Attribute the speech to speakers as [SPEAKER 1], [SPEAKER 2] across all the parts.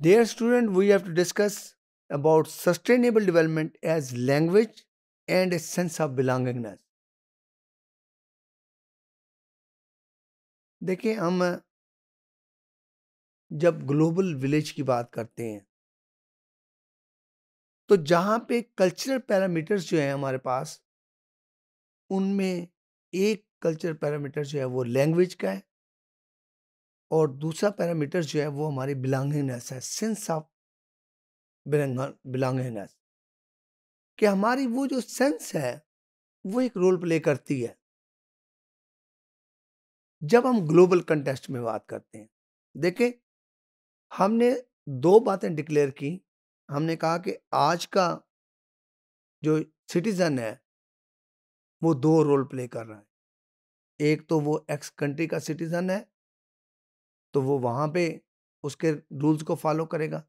[SPEAKER 1] Dear student, we have to discuss about sustainable development as language and a sense of belongingness. देखिए हम जब global village की बात करते हैं तो जहाँ पे कल्चरल पैरामीटर्स जो हैं हमारे पास उनमें एक कल्चर पैरामीटर जो है वो लैंग्वेज का है और दूसरा पैरामीटर जो है वो हमारी बिलोंगिंगनेस है सेंस ऑफ बिलोंगिंगनेस कि हमारी वो जो सेंस है वो एक रोल प्ले करती है जब हम ग्लोबल कंटेस्ट में बात करते हैं देखें हमने दो बातें डिक्लेयर की हमने कहा कि आज का जो सिटीज़न है वो दो रोल प्ले कर रहा है एक तो वो एक्स कंट्री का सिटीज़न है तो वो वहाँ पे उसके रूल्स को फॉलो करेगा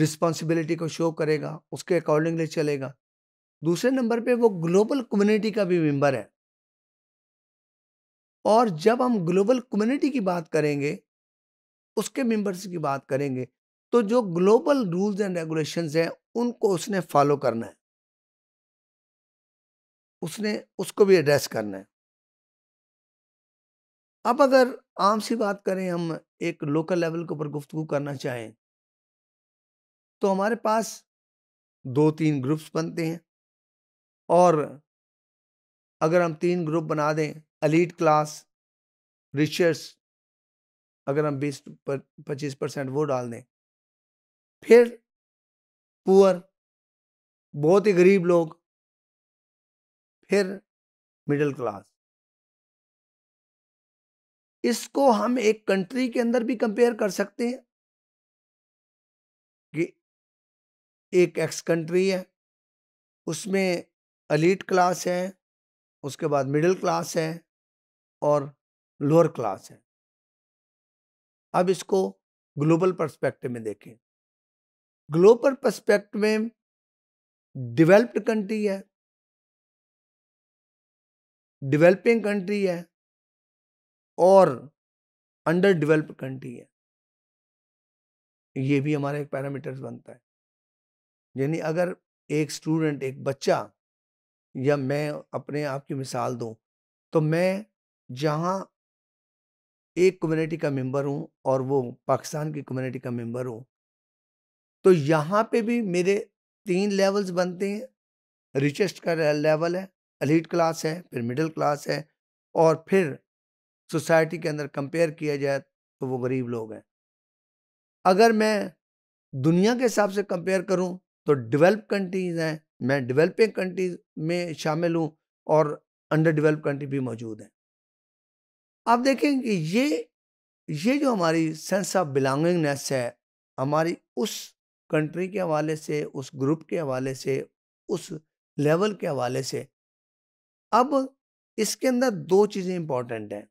[SPEAKER 1] रिस्पॉन्सिबिलिटी को शो करेगा उसके अकॉर्डिंगली चलेगा दूसरे नंबर पे वो ग्लोबल कम्युनिटी का भी मेंबर है और जब हम ग्लोबल कम्युनिटी की बात करेंगे उसके मेंबर्स की बात करेंगे तो जो ग्लोबल रूल्स एंड रेगुलेशंस हैं उनको उसने फॉलो करना है उसने उसको भी एड्रेस करना है अब अगर आम सी बात करें हम एक लोकल लेवल के ऊपर गुफ्तु करना चाहें तो हमारे पास दो तीन ग्रुप्स बनते हैं और अगर हम तीन ग्रुप बना दें अलीट क्लास रिचर्स अगर हम बीस पच्चीस परसेंट वो डाल दें फिर पुअर बहुत ही गरीब लोग फिर मिडिल क्लास इसको हम एक कंट्री के अंदर भी कंपेयर कर सकते हैं कि एक एक्स कंट्री है उसमें अलीट क्लास है उसके बाद मिडिल क्लास है और लोअर क्लास है अब इसको ग्लोबल पर्सपेक्टिव में देखें ग्लोबल पर्सपेक्टिव में डेवलप्ड कंट्री है डेवलपिंग कंट्री है और अंडर डेवलप्ड कंट्री है ये भी हमारा एक पैरामीटर्स बनता है यानी अगर एक स्टूडेंट एक बच्चा या मैं अपने आप की मिसाल दूं तो मैं जहां एक कम्युनिटी का मेंबर हूं और वो पाकिस्तान की कम्युनिटी का मेंबर हूं तो यहाँ पे भी मेरे तीन लेवल्स बनते हैं रिचेस्ट का लेवल है एलिट क्लास है फिर मिडिल क्लास है और फिर सोसाइटी के अंदर कंपेयर किया जाए तो वो गरीब लोग हैं अगर मैं दुनिया के हिसाब से कंपेयर करूं तो डेवलप कंट्रीज़ हैं मैं डेवलपिंग कंट्रीज में शामिल हूं और अंडर डेवलप कंट्री भी मौजूद हैं आप देखें कि ये ये जो हमारी सेंस ऑफ बिलोंगिंगनेस है हमारी उस कंट्री के हवाले से उस ग्रुप के हवाले से उस लेवल के हवाले से अब इसके अंदर दो चीज़ें इम्पॉर्टेंट हैं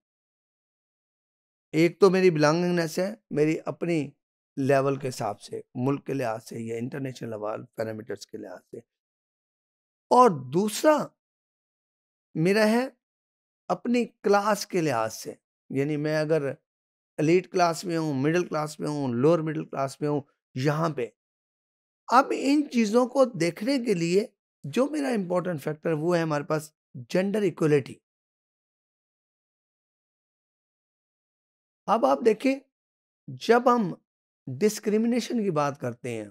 [SPEAKER 1] एक तो मेरी बिलोंगिंगनेस है मेरी अपनी लेवल के हिसाब से मुल्क के लिहाज से या इंटरनेशनल लेवल पैरामीटर्स के लिहाज से और दूसरा मेरा है अपनी क्लास के लिहाज से यानी मैं अगर एलिट क्लास में हूँ मिडिल क्लास में हूँ लोअर मिडिल क्लास में हूँ यहाँ पे अब इन चीज़ों को देखने के लिए जो मेरा इम्पोर्टेंट फैक्टर वो है हमारे पास जेंडर इक्वलिटी अब आप देखें जब हम डिस्क्रिमिनेशन की बात करते हैं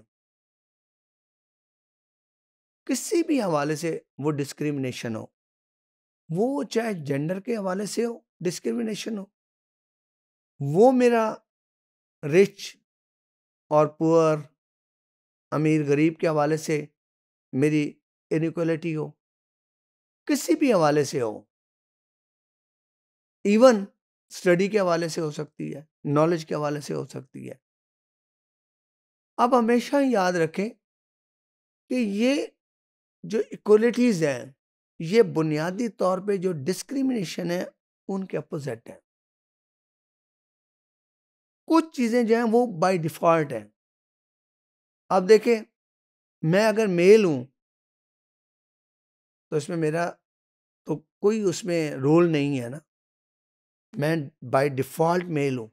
[SPEAKER 1] किसी भी हवाले से वो डिस्क्रिमिनेशन हो वो चाहे जेंडर के हवाले से हो डिस्क्रिमिनेशन हो वो मेरा रिच और पुअर अमीर गरीब के हवाले से मेरी इनक्वलिटी हो किसी भी हवाले से हो इवन स्टडी के हवाले से हो सकती है नॉलेज के हवाले से हो सकती है आप हमेशा याद रखें कि ये जो इक्वलिटीज़ हैं ये बुनियादी तौर पे जो डिस्क्रिमिनेशन है उनके अपोजिट है कुछ चीज़ें जो हैं वो बाय डिफ़ॉल्ट हैं अब देखें मैं अगर मेल हूँ तो इसमें मेरा तो कोई उसमें रोल नहीं है ना मैं बाय डिफ़ॉल्ट मेल हूँ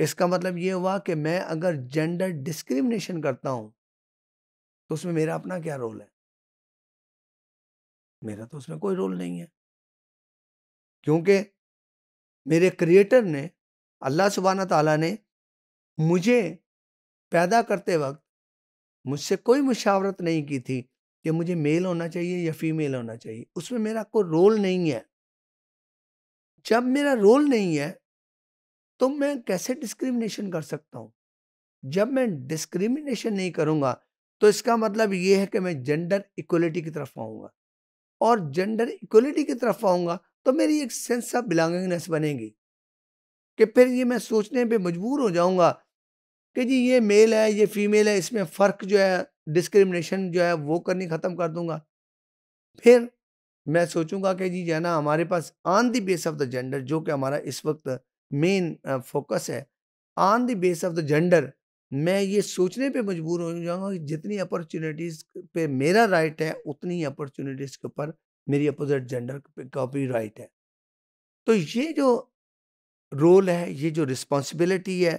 [SPEAKER 1] इसका मतलब ये हुआ कि मैं अगर जेंडर डिस्क्रिमिनेशन करता हूँ तो उसमें मेरा अपना क्या रोल है मेरा तो उसमें कोई रोल नहीं है क्योंकि मेरे क्रिएटर ने अल्लाह सुबाना ताला ने मुझे पैदा करते वक्त मुझसे कोई मुशावरत नहीं की थी कि मुझे मेल होना चाहिए या फीमेल होना चाहिए उसमें मेरा कोई रोल नहीं है जब मेरा रोल नहीं है तो मैं कैसे डिस्क्रिमिनेशन कर सकता हूँ जब मैं डिस्क्रिमिनेशन नहीं करूँगा तो इसका मतलब ये है कि मैं जेंडर इक्वलिटी की तरफ आऊँगा और जेंडर इक्वलिटी की तरफ आऊँगा तो मेरी एक सेंस ऑफ बिलोंगिंगनेस बनेगी कि फिर ये मैं सोचने पे मजबूर हो जाऊँगा कि जी ये मेल है ये फीमेल है इसमें फ़र्क जो है डिस्क्रिमिनेशन जो है वो करनी ख़त्म कर दूँगा फिर मैं सोचूंगा कि जी जाना हमारे पास on the base of the gender जो कि हमारा इस वक्त मेन फोकस है on the base of the gender मैं ये सोचने पे मजबूर हो जाऊंगा कि जितनी अपॉर्चुनिटीज़ पे मेरा राइट है उतनी अपॉर्चुनिटीज़ के ऊपर मेरी अपोजिट जेंडर का भी राइट है तो ये जो रोल है ये जो रिस्पॉन्सिबिलिटी है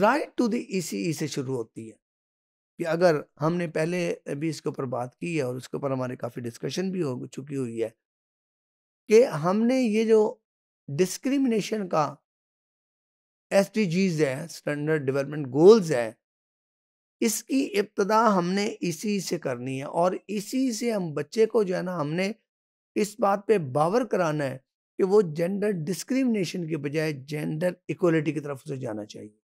[SPEAKER 1] राइट टू द इसी से शुरू होती है कि अगर हमने पहले भी इसके ऊपर बात की है और उसके ऊपर हमारे काफ़ी डिस्कशन भी हो चुकी हुई है कि हमने ये जो डिस्क्रिमिनेशन का एस है स्टैंडर्ड डेवलपमेंट गोल्स है इसकी इब्तदा हमने इसी से करनी है और इसी से हम बच्चे को जो है ना हमने इस बात पे बावर कराना है कि वो जेंडर डिस्क्रिमिनेशन के बजाय जेंडर इक्वलिटी की तरफ से जाना चाहिए